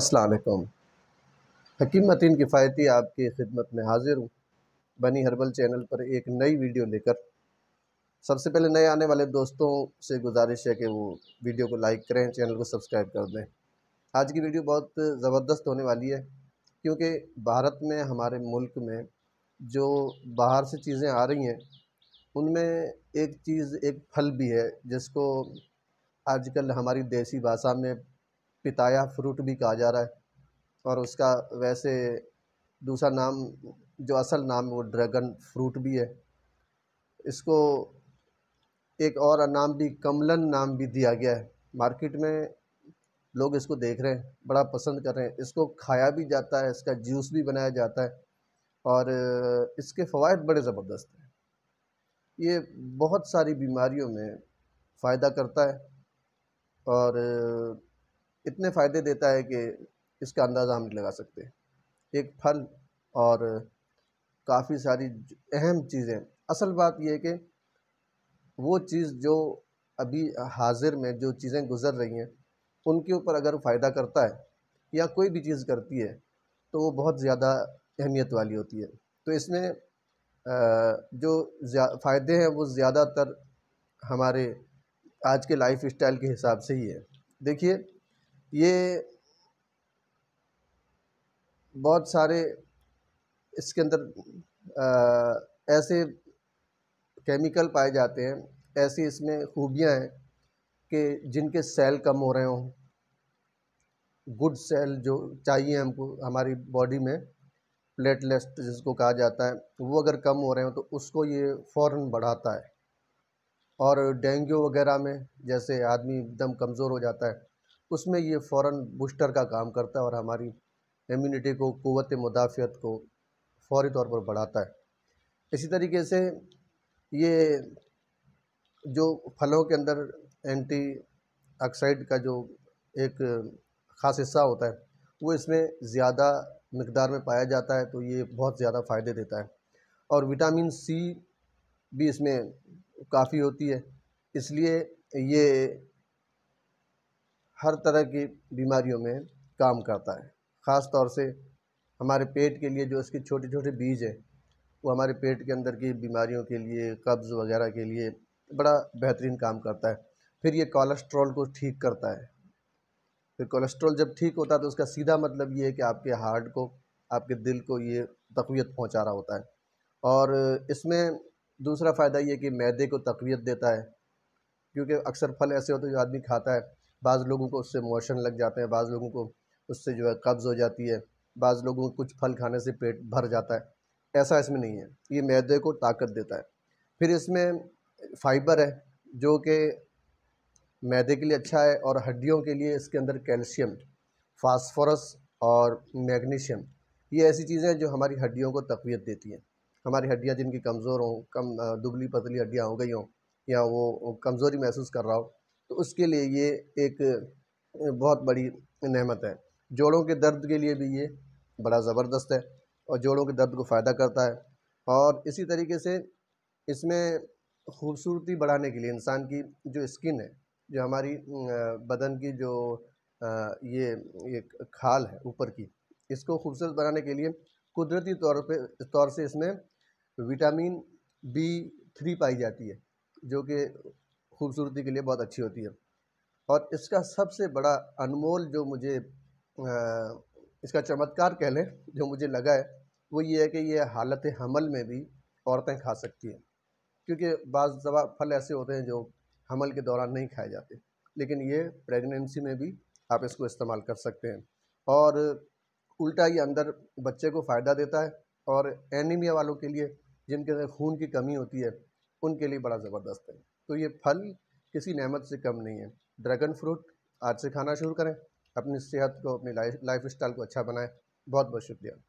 असलकुम हकीम मतिन किफ़ायती आपकी खिदमत में हाजिर हूँ बनी हर्बल चैनल पर एक नई वीडियो लेकर सबसे पहले नए आने वाले दोस्तों से गुजारिश है कि वो वीडियो को लाइक करें चैनल को सब्सक्राइब कर दें आज की वीडियो बहुत ज़बरदस्त होने वाली है क्योंकि भारत में हमारे मुल्क में जो बाहर से चीज़ें आ रही हैं उनमें एक चीज़ एक फल भी है जिसको आजकल हमारी देसी भाषा में पिताया फ्रूट भी कहा जा रहा है और उसका वैसे दूसरा नाम जो असल नाम वो ड्रैगन फ्रूट भी है इसको एक और नाम भी कमलन नाम भी दिया गया है मार्केट में लोग इसको देख रहे हैं बड़ा पसंद कर रहे हैं इसको खाया भी जाता है इसका जूस भी बनाया जाता है और इसके फ़वाद बड़े ज़बरदस्त हैं ये बहुत सारी बीमारियों में फ़ायदा करता है और इतने फ़ायदे देता है कि इसका अंदाज़ा हम नहीं लगा सकते एक फल और काफ़ी सारी अहम चीज़ें असल बात यह है कि वो चीज़ जो अभी हाजिर में जो चीज़ें गुजर रही हैं उनके ऊपर अगर फ़ायदा करता है या कोई भी चीज़ करती है तो वो बहुत ज़्यादा अहमियत वाली होती है तो इसमें जो फ़ायदे हैं वो ज़्यादातर हमारे आज के लाइफ स्टाइल के हिसाब से ही है देखिए ये बहुत सारे इसके अंदर ऐसे केमिकल पाए जाते हैं ऐसी इसमें खूबियाँ हैं कि जिनके सेल कम हो रहे हों गुड सेल जो चाहिए हमको हमारी बॉडी में प्लेटलेस्ट जिसको कहा जाता है वो अगर कम हो रहे हो तो उसको ये फ़ौर बढ़ाता है और डेंगू वगैरह में जैसे आदमी एकदम कमज़ोर हो जाता है उसमें ये फ़ौर बूस्टर का काम करता है और हमारी इम्यूनिटी को क़वत मुदाफ़त को फौरी तौर पर बढ़ाता है इसी तरीके से ये जो फलों के अंदर एंटी ऑक्साइड का जो एक ख़ास हिस्सा होता है वो इसमें ज़्यादा मकदार में पाया जाता है तो ये बहुत ज़्यादा फ़ायदे देता है और विटामिन सी भी इसमें काफ़ी होती है इसलिए ये हर तरह की बीमारियों में काम करता है ख़ास तौर से हमारे पेट के लिए जो इसके छोटे छोटे बीज हैं वो हमारे पेट के अंदर की बीमारियों के लिए कब्ज़ वगैरह के लिए बड़ा बेहतरीन काम करता है फिर ये कोलेस्ट्रॉल को ठीक करता है फिर कोलेस्ट्रॉल जब ठीक होता है तो उसका सीधा मतलब ये है कि आपके हार्ट को आपके दिल को ये तकवीत पहुंचा रहा होता है और इसमें दूसरा फ़ायदा ये कि मैदे को तकवीत देता है क्योंकि अक्सर फल ऐसे होते हैं जो आदमी खाता है बाज़ लोगों को उससे मोशन लग जाते हैं बाज़ लोगों को उससे जो है कब्ज़ हो जाती है बाज़ लोगों को कुछ फल खाने से पेट भर जाता है ऐसा इसमें नहीं है ये मैदे को ताकत देता है फिर इसमें फाइबर है जो कि मैदे के लिए अच्छा है और हड्डियों के लिए इसके अंदर कैल्शियम फास्फोरस और मैग्नीशियम ये ऐसी चीज़ें हैं जो हमारी हड्डियों को तकवीत देती हैं हमारी हड्डियाँ जिनकी कमज़ोर हों कम दुबली पतली हड्डियाँ हो गई हों या वो कमज़ोरी महसूस कर रहा हो तो उसके लिए ये एक बहुत बड़ी नहमत है जोड़ों के दर्द के लिए भी ये बड़ा ज़बरदस्त है और जोड़ों के दर्द को फ़ायदा करता है और इसी तरीके से इसमें खूबसूरती बढ़ाने के लिए इंसान की जो स्किन है जो हमारी बदन की जो ये एक खाल है ऊपर की इसको खूबसूरत बनाने के लिए कुदरती तौर पे तौर से इसमें विटामिन बी थ्री पाई जाती है जो कि खूबसूरती के लिए बहुत अच्छी होती है और इसका सबसे बड़ा अनमोल जो मुझे इसका चमत्कार कह लें जो मुझे लगा है वो ये है कि ये हालत हमल में भी औरतें खा सकती हैं क्योंकि बाज़ दवा फल ऐसे होते हैं जो हमल के दौरान नहीं खाए जाते लेकिन ये प्रेगनेंसी में भी आप इसको इस्तेमाल कर सकते हैं और उल्टा ये अंदर बच्चे को फ़ायदा देता है और एनीमिया वालों के लिए जिनके खून की कमी होती है उनके लिए बड़ा ज़बरदस्त है तो ये फल किसी नेमत से कम नहीं है ड्रैगन फ्रूट आज से खाना शुरू करें अपनी सेहत को अपनी लाइफ लाइफ स्टाइल को अच्छा बनाएं बहुत बहुत शुक्रिया